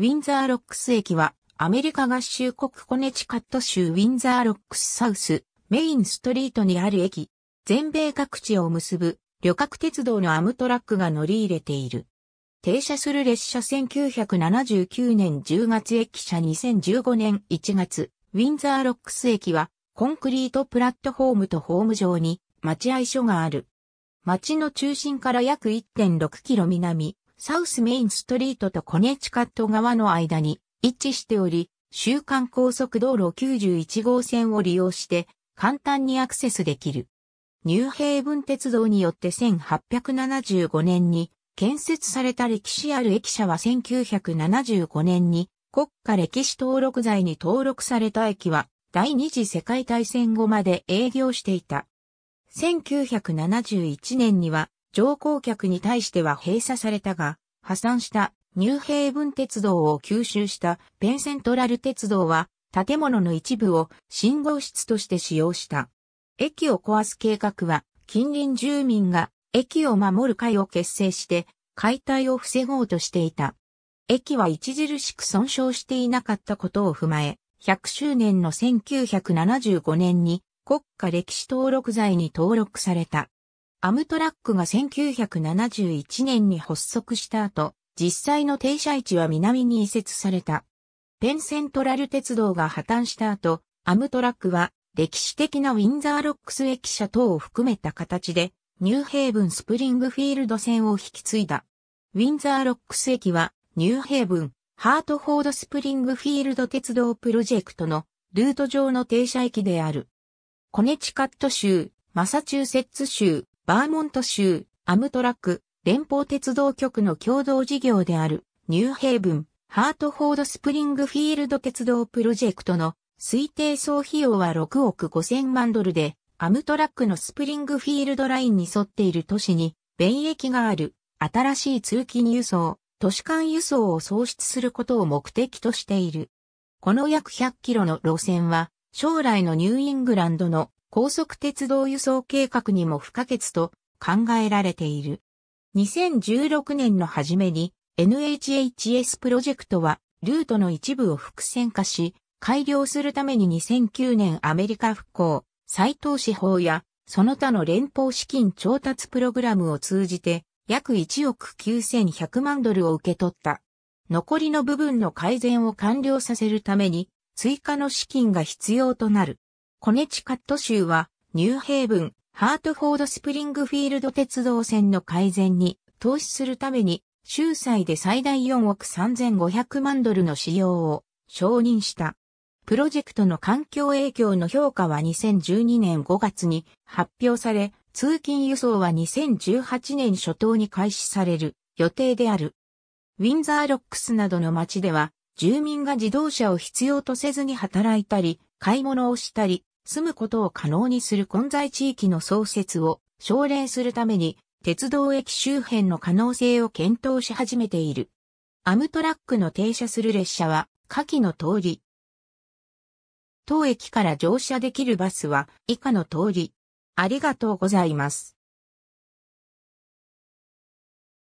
ウィンザーロックス駅は、アメリカ合衆国コネチカット州ウィンザーロックスサウス、メインストリートにある駅。全米各地を結ぶ旅客鉄道のアムトラックが乗り入れている。停車する列車1979年10月駅舎2015年1月、ウィンザーロックス駅はコンクリートプラットフォームとホーム上に待合所がある。町の中心から約1.6キロ南、サウスメインストリートとコネチカット側の間に位置しており、週間高速道路91号線を利用して簡単にアクセスできる。ニューヘイブン鉄道によって1875年に建設された歴史ある駅舎は1975年に国家歴史登録財に登録された駅は第二次世界大戦後まで営業していた。1971年には乗降客に対しては閉鎖されたが、破産したニューヘイブン鉄道を吸収したペンセントラル鉄道は建物の一部を信号室として使用した。駅を壊す計画は近隣住民が駅を守る会を結成して解体を防ごうとしていた。駅は著しく損傷していなかったことを踏まえ、100周年の1975年に国家歴史登録罪に登録された。アムトラックが1971年に発足した後、実際の停車位置は南に移設された。ペンセントラル鉄道が破綻した後、アムトラックは歴史的なウィンザーロックス駅舎等を含めた形で、ニューヘイブンスプリングフィールド線を引き継いだ。ウィンザーロックス駅は、ニューヘイブン、ハートフォードスプリングフィールド鉄道プロジェクトのルート上の停車駅である。コネチカット州、マサチューセッツ州、バーモント州、アムトラック、連邦鉄道局の共同事業である、ニューヘイブン、ハートフォードスプリングフィールド鉄道プロジェクトの推定総費用は6億5 0万ドルで、アムトラックのスプリングフィールドラインに沿っている都市に、便益がある、新しい通勤輸送、都市間輸送を創出することを目的としている。この約100キロの路線は、将来のニューイングランドの高速鉄道輸送計画にも不可欠と考えられている。2016年の初めに NHHS プロジェクトはルートの一部を複線化し、改良するために2009年アメリカ復興、再投資法やその他の連邦資金調達プログラムを通じて約1億9100万ドルを受け取った。残りの部分の改善を完了させるために追加の資金が必要となる。コネチカット州は、ニューヘイブン、ハートフォードスプリングフィールド鉄道線の改善に投資するために、州債で最大4億3500万ドルの使用を承認した。プロジェクトの環境影響の評価は2012年5月に発表され、通勤輸送は2018年初頭に開始される予定である。ウィンザーロックスなどの街では、住民が自動車を必要とせずに働いたり、買い物をしたり、住むことを可能にする混在地域の創設を奨励するために、鉄道駅周辺の可能性を検討し始めている。アムトラックの停車する列車は、下記の通り。当駅から乗車できるバスは、以下の通り。ありがとうございます。